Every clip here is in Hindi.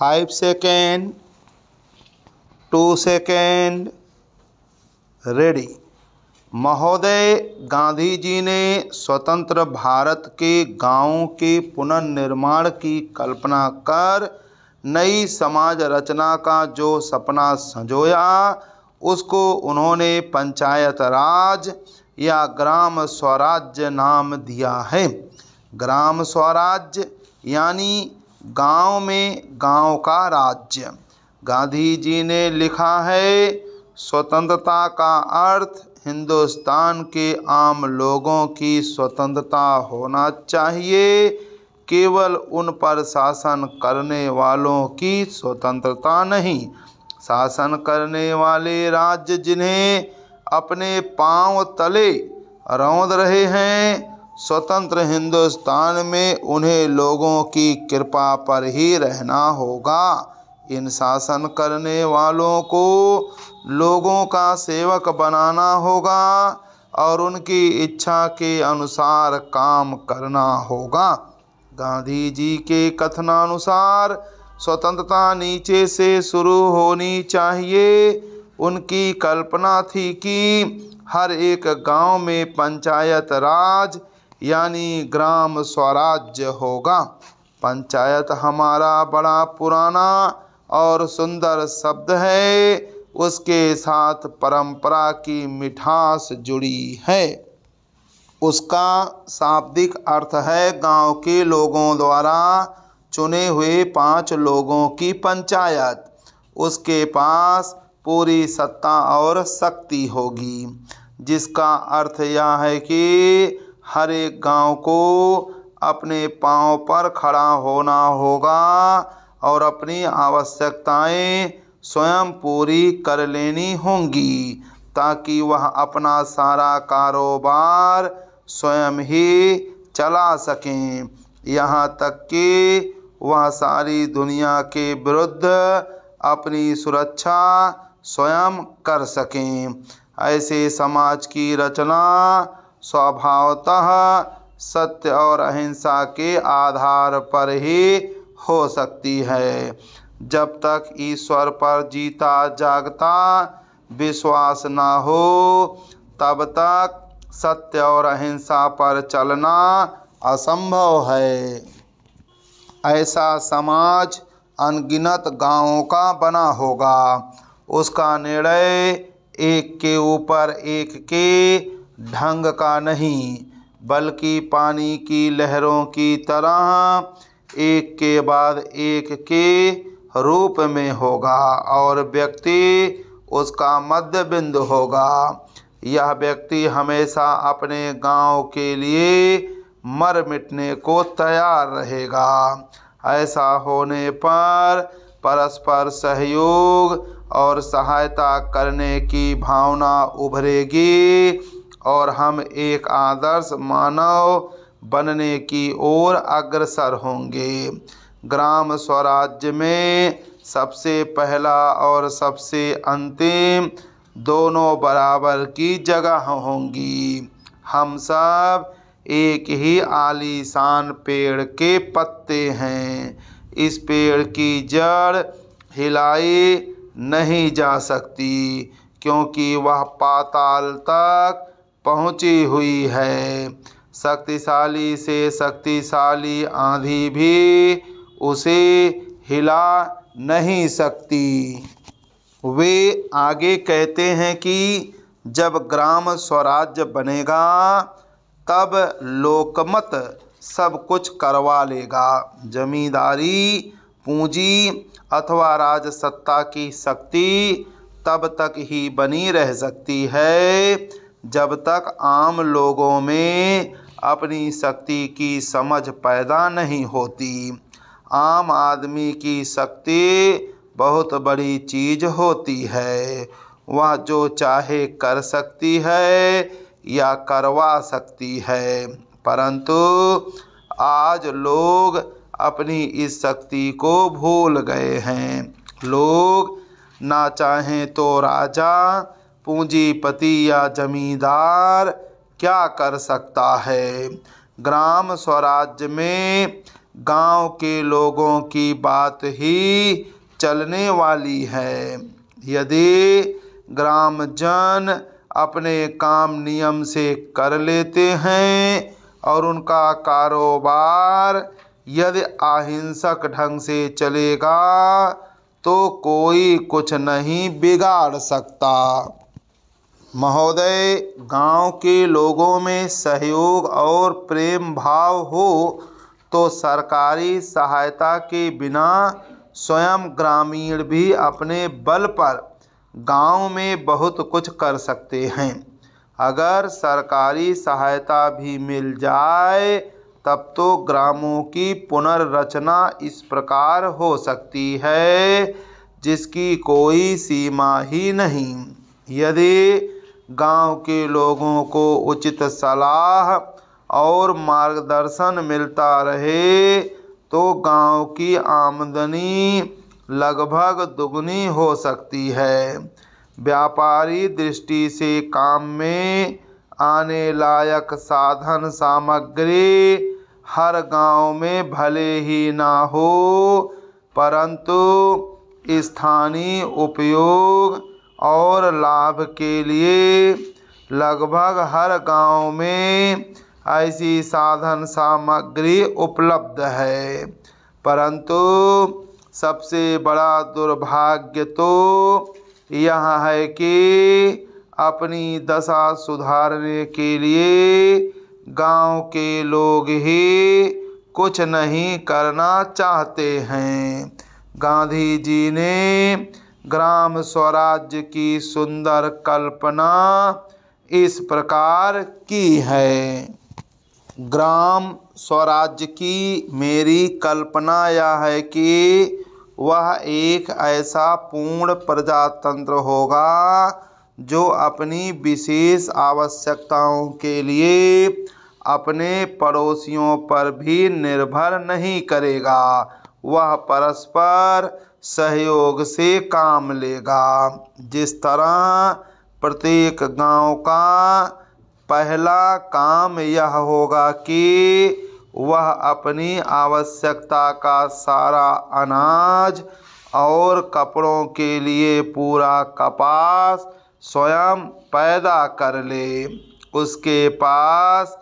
five second two second ready महोदय गांधी जी ने स्वतंत्र भारत के गांवों के पुनर्निर्माण की कल्पना कर नई समाज रचना का जो सपना संजोया उसको उन्होंने पंचायत राज या ग्राम स्वराज्य नाम दिया है ग्राम स्वराज्य यानी गाँव में गाँव का राज्य गांधी जी ने लिखा है स्वतंत्रता का अर्थ हिंदुस्तान के आम लोगों की स्वतंत्रता होना चाहिए केवल उन पर शासन करने वालों की स्वतंत्रता नहीं शासन करने वाले राज्य जिन्हें अपने पांव तले रौंद रहे हैं स्वतंत्र हिंदुस्तान में उन्हें लोगों की कृपा पर ही रहना होगा इन शासन करने वालों को लोगों का सेवक बनाना होगा और उनकी इच्छा के अनुसार काम करना होगा गांधी जी के कथनानुसार स्वतंत्रता नीचे से शुरू होनी चाहिए उनकी कल्पना थी कि हर एक गांव में पंचायत राज यानी ग्राम स्वराज्य होगा पंचायत हमारा बड़ा पुराना और सुंदर शब्द है उसके साथ परंपरा की मिठास जुड़ी है उसका शाब्दिक अर्थ है गांव के लोगों द्वारा चुने हुए पांच लोगों की पंचायत उसके पास पूरी सत्ता और शक्ति होगी जिसका अर्थ यह है कि हर एक गाँव को अपने पाँव पर खड़ा होना होगा और अपनी आवश्यकताएँ स्वयं पूरी कर लेनी होंगी ताकि वह अपना सारा कारोबार स्वयं ही चला सकें यहाँ तक कि वह सारी दुनिया के विरुद्ध अपनी सुरक्षा स्वयं कर सकें ऐसे समाज की रचना स्वभावतः सत्य और अहिंसा के आधार पर ही हो सकती है जब तक ईश्वर पर जीता जागता विश्वास न हो तब तक सत्य और अहिंसा पर चलना असंभव है ऐसा समाज अनगिनत गांवों का बना होगा उसका निर्णय एक के ऊपर एक के ढंग का नहीं बल्कि पानी की लहरों की तरह एक के बाद एक के रूप में होगा और व्यक्ति उसका मध्य बिंदु होगा यह व्यक्ति हमेशा अपने गांव के लिए मर मिटने को तैयार रहेगा ऐसा होने पर परस्पर सहयोग और सहायता करने की भावना उभरेगी और हम एक आदर्श मानव बनने की ओर अग्रसर होंगे ग्राम स्वराज्य में सबसे पहला और सबसे अंतिम दोनों बराबर की जगह होंगी हम सब एक ही आलीशान पेड़ के पत्ते हैं इस पेड़ की जड़ हिलाई नहीं जा सकती क्योंकि वह पाताल तक पहुँची हुई है शक्तिशाली से शक्तिशाली आंधी भी उसे हिला नहीं सकती वे आगे कहते हैं कि जब ग्राम स्वराज्य बनेगा तब लोकमत सब कुछ करवा लेगा जमींदारी पूंजी अथवा राजसत्ता की शक्ति तब तक ही बनी रह सकती है जब तक आम लोगों में अपनी शक्ति की समझ पैदा नहीं होती आम आदमी की शक्ति बहुत बड़ी चीज़ होती है वह जो चाहे कर सकती है या करवा सकती है परंतु आज लोग अपनी इस शक्ति को भूल गए हैं लोग ना चाहें तो राजा पूंजीपति या जमींदार क्या कर सकता है ग्राम स्वराज्य में गांव के लोगों की बात ही चलने वाली है यदि ग्रामजन अपने काम नियम से कर लेते हैं और उनका कारोबार यदि अहिंसक ढंग से चलेगा तो कोई कुछ नहीं बिगाड़ सकता महोदय गांव के लोगों में सहयोग और प्रेम भाव हो तो सरकारी सहायता के बिना स्वयं ग्रामीण भी अपने बल पर गांव में बहुत कुछ कर सकते हैं अगर सरकारी सहायता भी मिल जाए तब तो ग्रामों की पुनर्रचना इस प्रकार हो सकती है जिसकी कोई सीमा ही नहीं यदि गाँव के लोगों को उचित सलाह और मार्गदर्शन मिलता रहे तो गाँव की आमदनी लगभग दुगनी हो सकती है व्यापारी दृष्टि से काम में आने लायक साधन सामग्री हर गांव में भले ही ना हो परंतु स्थानीय उपयोग और लाभ के लिए लगभग हर गाँव में ऐसी साधन सामग्री उपलब्ध है परंतु सबसे बड़ा दुर्भाग्य तो यह है कि अपनी दशा सुधारने के लिए गांव के लोग ही कुछ नहीं करना चाहते हैं गांधी जी ने ग्राम स्वराज्य की सुंदर कल्पना इस प्रकार की है ग्राम स्वराज्य की मेरी कल्पना यह है कि वह एक ऐसा पूर्ण प्रजातंत्र होगा जो अपनी विशेष आवश्यकताओं के लिए अपने पड़ोसियों पर भी निर्भर नहीं करेगा वह परस्पर सहयोग से काम लेगा जिस तरह प्रत्येक गांव का पहला काम यह होगा कि वह अपनी आवश्यकता का सारा अनाज और कपड़ों के लिए पूरा कपास स्वयं पैदा कर ले उसके पास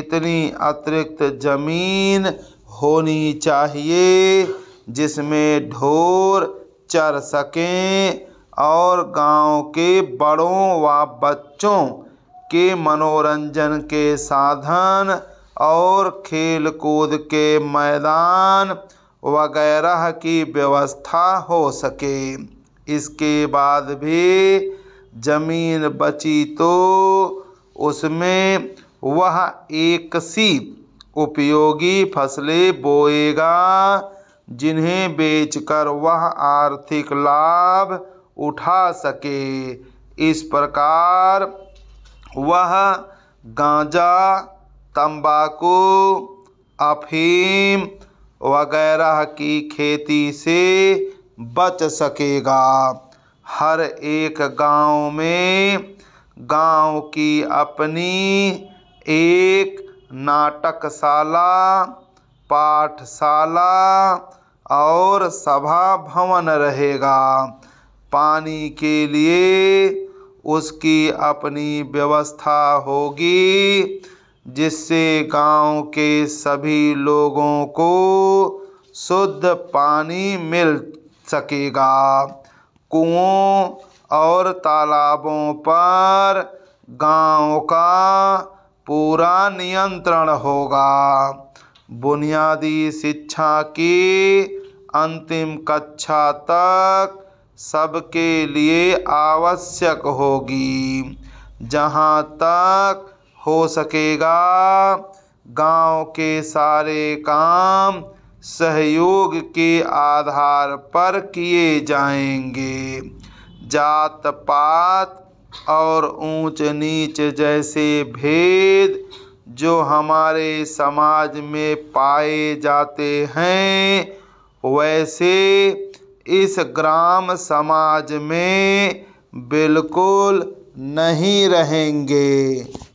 इतनी अतिरिक्त ज़मीन होनी चाहिए जिसमें ढोर चर सकें और गाँव के बड़ों व बच्चों के मनोरंजन के साधन और खेल कूद के मैदान वगैरह की व्यवस्था हो सके इसके बाद भी ज़मीन बची तो उसमें वह एक सी उपयोगी फसलें बोएगा जिन्हें बेचकर वह आर्थिक लाभ उठा सके इस प्रकार वह गांजा तंबाकू अफीम वगैरह की खेती से बच सकेगा हर एक गांव में गांव की अपनी एक नाटकशाला पाठशाला और सभा भवन रहेगा पानी के लिए उसकी अपनी व्यवस्था होगी जिससे गांव के सभी लोगों को शुद्ध पानी मिल सकेगा कुओं और तालाबों पर गांव का पूरा नियंत्रण होगा बुनियादी शिक्षा की अंतिम कक्षा तक सबके लिए आवश्यक होगी जहाँ तक हो सकेगा गांव के सारे काम सहयोग के आधार पर किए जाएंगे जात पात और ऊँच नीच जैसे भेद जो हमारे समाज में पाए जाते हैं वैसे इस ग्राम समाज में बिल्कुल नहीं रहेंगे